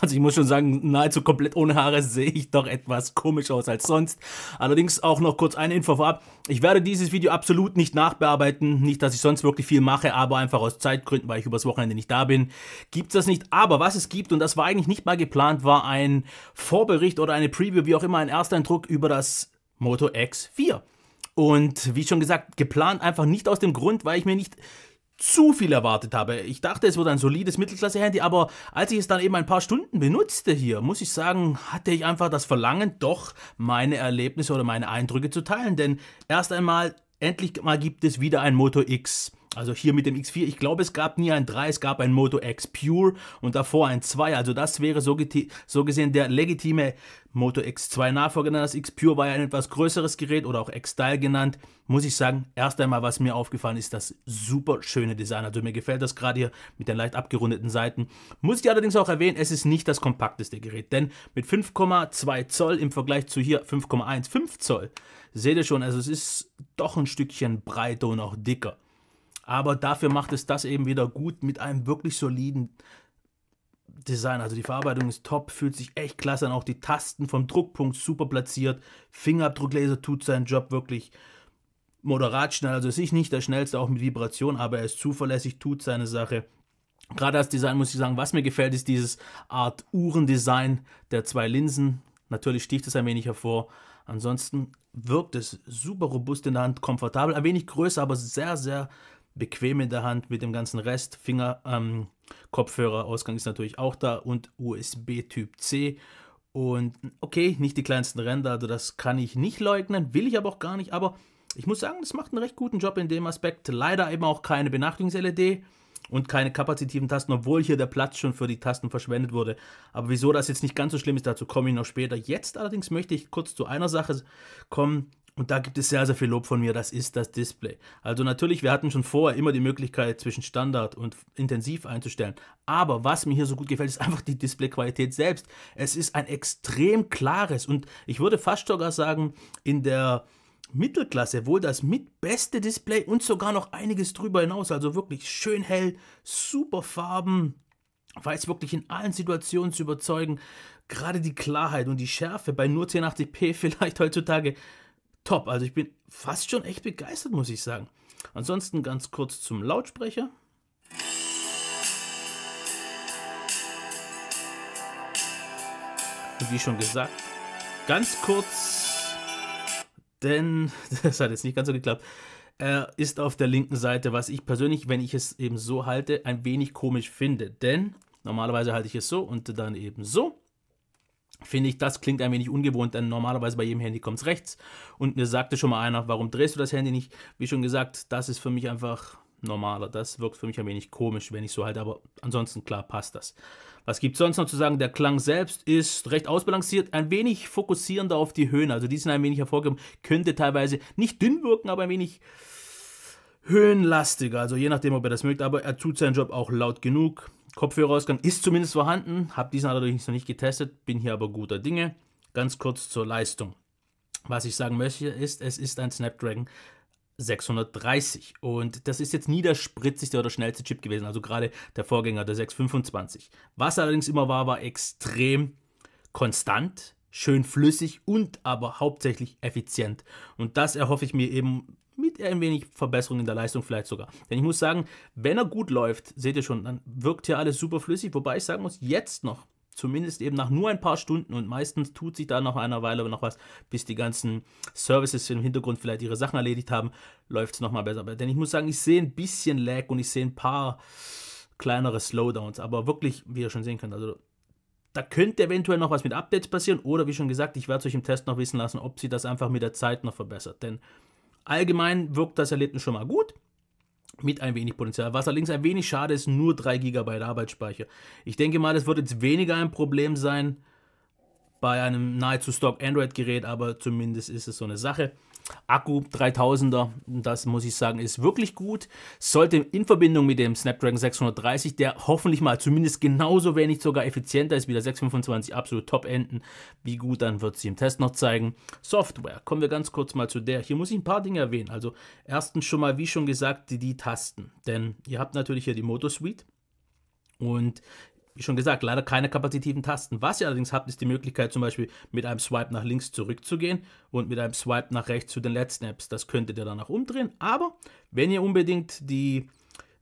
Also ich muss schon sagen, nahezu komplett ohne Haare sehe ich doch etwas komisch aus als sonst. Allerdings auch noch kurz eine Info vorab. Ich werde dieses Video absolut nicht nachbearbeiten. Nicht, dass ich sonst wirklich viel mache, aber einfach aus Zeitgründen, weil ich übers Wochenende nicht da bin, gibt es das nicht. Aber was es gibt, und das war eigentlich nicht mal geplant, war ein Vorbericht oder eine Preview, wie auch immer, ein Ersteindruck über das Moto X4. Und wie schon gesagt, geplant einfach nicht aus dem Grund, weil ich mir nicht zu viel erwartet habe. Ich dachte, es wird ein solides Mittelklasse-Handy, aber als ich es dann eben ein paar Stunden benutzte hier, muss ich sagen, hatte ich einfach das Verlangen, doch meine Erlebnisse oder meine Eindrücke zu teilen. Denn erst einmal, endlich mal gibt es wieder ein Moto X. Also hier mit dem X4, ich glaube es gab nie ein 3, es gab ein Moto X Pure und davor ein 2, also das wäre so, so gesehen der legitime Moto X2 Nachfolger, das X Pure war ja ein etwas größeres Gerät oder auch X-Style genannt, muss ich sagen, erst einmal was mir aufgefallen ist, das super schöne Design, also mir gefällt das gerade hier mit den leicht abgerundeten Seiten. Muss ich allerdings auch erwähnen, es ist nicht das kompakteste Gerät, denn mit 5,2 Zoll im Vergleich zu hier 5,15 Zoll, seht ihr schon, also es ist doch ein Stückchen breiter und auch dicker. Aber dafür macht es das eben wieder gut mit einem wirklich soliden Design. Also die Verarbeitung ist top, fühlt sich echt klasse an. Auch die Tasten vom Druckpunkt super platziert. Fingerabdrucklaser tut seinen Job wirklich moderat schnell. Also ist ich nicht der schnellste, auch mit Vibration, aber er ist zuverlässig, tut seine Sache. Gerade als Design muss ich sagen, was mir gefällt, ist dieses Art Uhrendesign der zwei Linsen. Natürlich sticht es ein wenig hervor. Ansonsten wirkt es super robust in der Hand, komfortabel, ein wenig größer, aber sehr, sehr bequem in der Hand mit dem ganzen Rest. Finger, ähm, Kopfhörer, Ausgang ist natürlich auch da und USB Typ C. Und okay, nicht die kleinsten Ränder, also das kann ich nicht leugnen, will ich aber auch gar nicht. Aber ich muss sagen, es macht einen recht guten Job in dem Aspekt. Leider eben auch keine Benachrichtigungs-LED und keine kapazitiven Tasten, obwohl hier der Platz schon für die Tasten verschwendet wurde. Aber wieso das jetzt nicht ganz so schlimm ist, dazu komme ich noch später. Jetzt allerdings möchte ich kurz zu einer Sache kommen, und da gibt es sehr, sehr viel Lob von mir. Das ist das Display. Also natürlich, wir hatten schon vorher immer die Möglichkeit, zwischen Standard und Intensiv einzustellen. Aber was mir hier so gut gefällt, ist einfach die Displayqualität selbst. Es ist ein extrem klares und ich würde fast sogar sagen, in der Mittelklasse wohl das mitbeste Display und sogar noch einiges drüber hinaus. Also wirklich schön hell, super Farben, weiß wirklich in allen Situationen zu überzeugen. Gerade die Klarheit und die Schärfe bei nur 1080p vielleicht heutzutage top. Also ich bin fast schon echt begeistert, muss ich sagen. Ansonsten ganz kurz zum Lautsprecher. Und wie schon gesagt, ganz kurz, denn das hat jetzt nicht ganz so geklappt, Er äh, ist auf der linken Seite, was ich persönlich, wenn ich es eben so halte, ein wenig komisch finde. Denn normalerweise halte ich es so und dann eben so. Finde ich, das klingt ein wenig ungewohnt, denn normalerweise bei jedem Handy kommt es rechts. Und mir sagte schon mal einer, warum drehst du das Handy nicht? Wie schon gesagt, das ist für mich einfach normaler. Das wirkt für mich ein wenig komisch, wenn ich so halte, aber ansonsten klar passt das. Was gibt sonst noch zu sagen? Der Klang selbst ist recht ausbalanciert, ein wenig fokussierender auf die Höhen. Also die sind ein wenig hervorgehoben, könnte teilweise nicht dünn wirken, aber ein wenig höhenlastiger. Also je nachdem, ob er das mögt, aber er tut seinen Job auch laut genug. Kopfhörerausgang ist zumindest vorhanden, habe diesen allerdings noch nicht getestet, bin hier aber guter Dinge. Ganz kurz zur Leistung. Was ich sagen möchte ist, es ist ein Snapdragon 630 und das ist jetzt nie der spritzigste oder schnellste Chip gewesen, also gerade der Vorgänger der 625. Was allerdings immer war, war extrem konstant, schön flüssig und aber hauptsächlich effizient. Und das erhoffe ich mir eben mit ein wenig Verbesserung in der Leistung vielleicht sogar. Denn ich muss sagen, wenn er gut läuft, seht ihr schon, dann wirkt hier alles super flüssig. Wobei ich sagen muss, jetzt noch, zumindest eben nach nur ein paar Stunden und meistens tut sich da nach einer Weile noch was, bis die ganzen Services im Hintergrund vielleicht ihre Sachen erledigt haben, läuft es nochmal besser. Denn ich muss sagen, ich sehe ein bisschen Lag und ich sehe ein paar kleinere Slowdowns, aber wirklich, wie ihr schon sehen könnt, also da könnte eventuell noch was mit Updates passieren oder wie schon gesagt, ich werde es euch im Test noch wissen lassen, ob sie das einfach mit der Zeit noch verbessert. Denn Allgemein wirkt das Erlebnis schon mal gut. Mit ein wenig Potenzial. Was allerdings ein wenig schade ist, nur 3 GB Arbeitsspeicher. Ich denke mal, das wird jetzt weniger ein Problem sein, bei einem nahezu Stock-Android-Gerät, aber zumindest ist es so eine Sache. Akku 3000er, das muss ich sagen, ist wirklich gut. Sollte in Verbindung mit dem Snapdragon 630, der hoffentlich mal zumindest genauso wenig sogar effizienter ist wie der 625, absolut top enden. Wie gut, dann wird sie im Test noch zeigen. Software, kommen wir ganz kurz mal zu der. Hier muss ich ein paar Dinge erwähnen. Also erstens schon mal, wie schon gesagt, die, die Tasten. Denn ihr habt natürlich hier die Motor Suite. Und wie schon gesagt, leider keine kapazitiven Tasten. Was ihr allerdings habt, ist die Möglichkeit zum Beispiel mit einem Swipe nach links zurückzugehen und mit einem Swipe nach rechts zu den letzten Apps. Das könntet ihr danach umdrehen, aber wenn ihr unbedingt die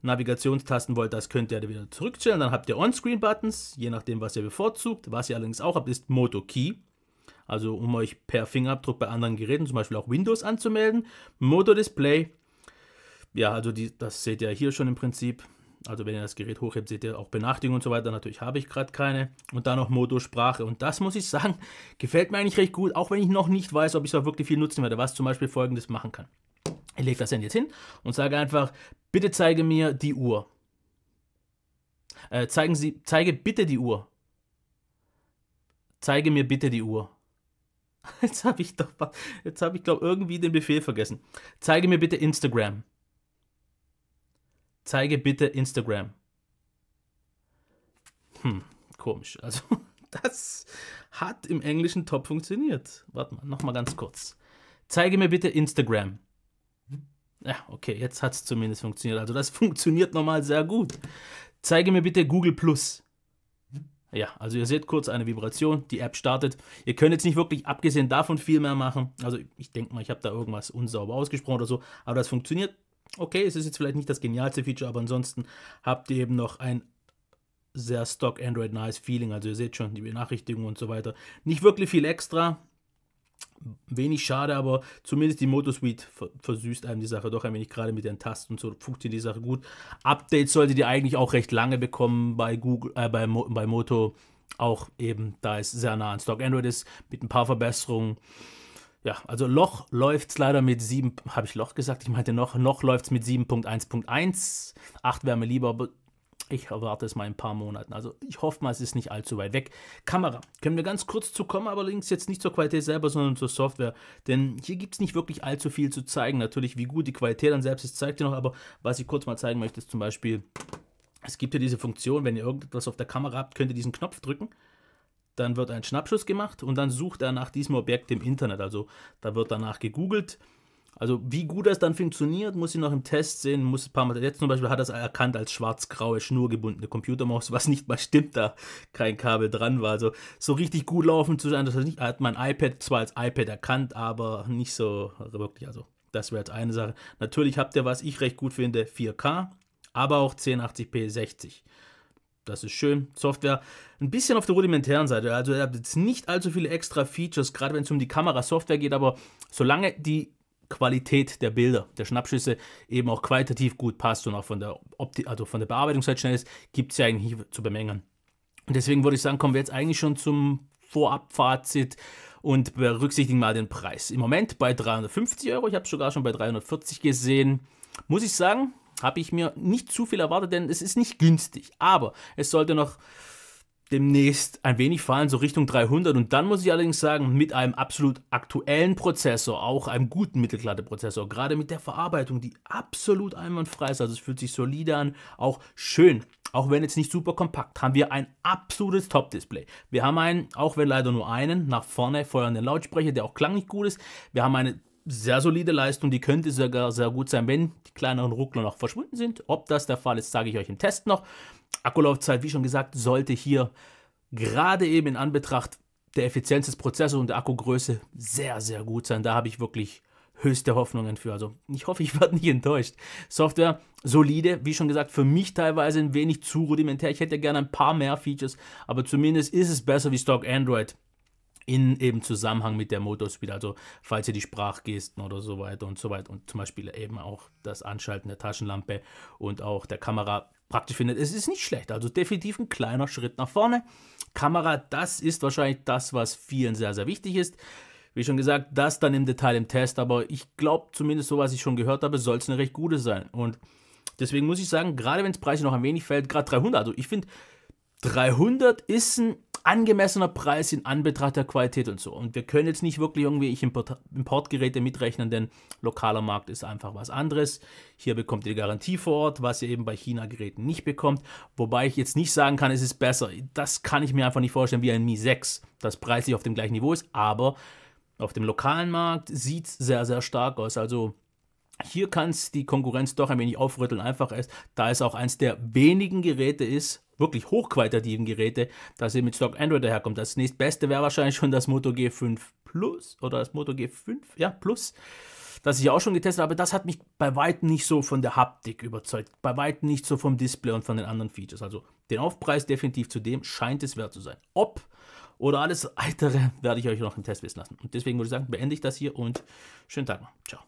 Navigationstasten wollt, das könnt ihr wieder zurückstellen. Dann habt ihr On-Screen-Buttons, je nachdem, was ihr bevorzugt. Was ihr allerdings auch habt, ist Moto Key. Also um euch per Fingerabdruck bei anderen Geräten, zum Beispiel auch Windows, anzumelden. Moto Display. Ja, also die, das seht ihr hier schon im Prinzip. Also wenn ihr das Gerät hochhebt, seht ihr auch Benachrichtigungen und so weiter. Natürlich habe ich gerade keine. Und dann noch Motosprache. Und das muss ich sagen, gefällt mir eigentlich recht gut, auch wenn ich noch nicht weiß, ob ich es auch wirklich viel nutzen werde, was zum Beispiel folgendes machen kann. Ich lege das Handy jetzt hin und sage einfach, bitte zeige mir die Uhr. Äh, zeigen Sie, zeige bitte die Uhr. Zeige mir bitte die Uhr. Jetzt habe ich doch, jetzt habe ich glaube irgendwie den Befehl vergessen. Zeige mir bitte Instagram zeige bitte Instagram. Hm, komisch. Also, das hat im Englischen top funktioniert. Warte mal, nochmal ganz kurz. Zeige mir bitte Instagram. Ja, okay, jetzt hat es zumindest funktioniert. Also, das funktioniert nochmal sehr gut. Zeige mir bitte Google Plus. Ja, also ihr seht kurz eine Vibration, die App startet. Ihr könnt jetzt nicht wirklich abgesehen davon viel mehr machen. Also ich denke mal, ich habe da irgendwas unsauber ausgesprochen oder so, aber das funktioniert Okay, es ist jetzt vielleicht nicht das genialste Feature, aber ansonsten habt ihr eben noch ein sehr stock Android nice Feeling. Also ihr seht schon die Benachrichtigungen und so weiter. Nicht wirklich viel extra. Wenig schade, aber zumindest die Moto Suite versüßt einem die Sache doch ein wenig, gerade mit den Tasten und so funktioniert die Sache gut. Updates solltet ihr eigentlich auch recht lange bekommen bei Google, äh, bei, Mo bei Moto, auch eben, da es sehr nah an Stock Android ist, mit ein paar Verbesserungen ja, also Loch läuft es leider mit 7, habe ich Loch gesagt? Ich meinte noch, noch läuft es mit 7.1.1. 8 wäre mir lieber, aber ich erwarte es mal in ein paar Monaten. Also ich hoffe mal, es ist nicht allzu weit weg. Kamera, können wir ganz kurz zu kommen, aber links jetzt nicht zur Qualität selber, sondern zur Software. Denn hier gibt es nicht wirklich allzu viel zu zeigen. Natürlich, wie gut die Qualität dann selbst ist, zeigt ihr noch. Aber was ich kurz mal zeigen möchte, ist zum Beispiel, es gibt ja diese Funktion, wenn ihr irgendetwas auf der Kamera habt, könnt ihr diesen Knopf drücken dann wird ein Schnappschuss gemacht und dann sucht er nach diesem Objekt im Internet. Also da wird danach gegoogelt. Also wie gut das dann funktioniert, muss ich noch im Test sehen, muss ein paar Mal, jetzt zum Beispiel hat er es erkannt als schwarz-graue, schnurgebundene Computermaus, was nicht mal stimmt, da kein Kabel dran war. Also so richtig gut laufen zu sein, das hat mein iPad zwar als iPad erkannt, aber nicht so wirklich, also das wäre jetzt eine Sache. Natürlich habt ihr, was ich recht gut finde, 4K, aber auch 1080p 60 das ist schön. Software ein bisschen auf der rudimentären Seite. Also ihr habt jetzt nicht allzu viele extra Features, gerade wenn es um die Kamera-Software geht, aber solange die Qualität der Bilder, der Schnappschüsse eben auch qualitativ gut passt und auch von der, Opti also von der Bearbeitungszeit schnell ist, gibt es ja eigentlich nicht zu bemängeln. Und deswegen würde ich sagen, kommen wir jetzt eigentlich schon zum Vorabfazit und berücksichtigen mal den Preis. Im Moment bei 350 Euro, ich habe es sogar schon bei 340 gesehen. Muss ich sagen, habe ich mir nicht zu viel erwartet, denn es ist nicht günstig. Aber es sollte noch demnächst ein wenig fallen, so Richtung 300. Und dann muss ich allerdings sagen, mit einem absolut aktuellen Prozessor, auch einem guten Mittelklasse-Prozessor, gerade mit der Verarbeitung, die absolut einwandfrei ist, also es fühlt sich solide an, auch schön. Auch wenn jetzt nicht super kompakt, haben wir ein absolutes Top-Display. Wir haben einen, auch wenn leider nur einen, nach vorne feuernden Lautsprecher, der auch klanglich gut ist. Wir haben eine sehr solide Leistung, die könnte sogar sehr gut sein, wenn die kleineren Ruckler noch verschwunden sind. Ob das der Fall ist, sage ich euch im Test noch. Akkulaufzeit, wie schon gesagt, sollte hier gerade eben in Anbetracht der Effizienz des Prozessors und der Akkugröße sehr, sehr gut sein. Da habe ich wirklich höchste Hoffnungen für. Also ich hoffe, ich werde nicht enttäuscht. Software solide, wie schon gesagt, für mich teilweise ein wenig zu rudimentär. Ich hätte gerne ein paar mehr Features, aber zumindest ist es besser wie Stock Android in eben Zusammenhang mit der Motorspieler, also falls ihr die Sprachgesten oder so weiter und so weiter und zum Beispiel eben auch das Anschalten der Taschenlampe und auch der Kamera praktisch findet. Es ist nicht schlecht, also definitiv ein kleiner Schritt nach vorne. Kamera, das ist wahrscheinlich das, was vielen sehr, sehr wichtig ist. Wie schon gesagt, das dann im Detail im Test, aber ich glaube zumindest so, was ich schon gehört habe, soll es eine recht gute sein. Und deswegen muss ich sagen, gerade wenn es preislich noch ein wenig fällt, gerade 300, also ich finde 300 ist ein angemessener Preis in Anbetracht der Qualität und so. Und wir können jetzt nicht wirklich irgendwie ich Import, Importgeräte mitrechnen, denn lokaler Markt ist einfach was anderes. Hier bekommt ihr Garantie vor Ort, was ihr eben bei China-Geräten nicht bekommt. Wobei ich jetzt nicht sagen kann, es ist besser. Das kann ich mir einfach nicht vorstellen wie ein Mi 6, das preislich auf dem gleichen Niveau ist, aber auf dem lokalen Markt sieht es sehr, sehr stark aus. Also hier kann es die Konkurrenz doch ein wenig aufrütteln, einfach ist, da es auch eines der wenigen Geräte ist, wirklich hochqualitativen Geräte, dass ihr mit Stock Android daherkommt. Das nächstbeste wäre wahrscheinlich schon das Moto G5 Plus oder das Moto G5, ja, Plus, das ich auch schon getestet habe. Das hat mich bei weitem nicht so von der Haptik überzeugt, bei weitem nicht so vom Display und von den anderen Features. Also den Aufpreis definitiv zu dem scheint es wert zu sein. Ob oder alles weitere werde ich euch noch im Test wissen lassen. Und deswegen würde ich sagen, beende ich das hier und schönen Tag noch. Ciao.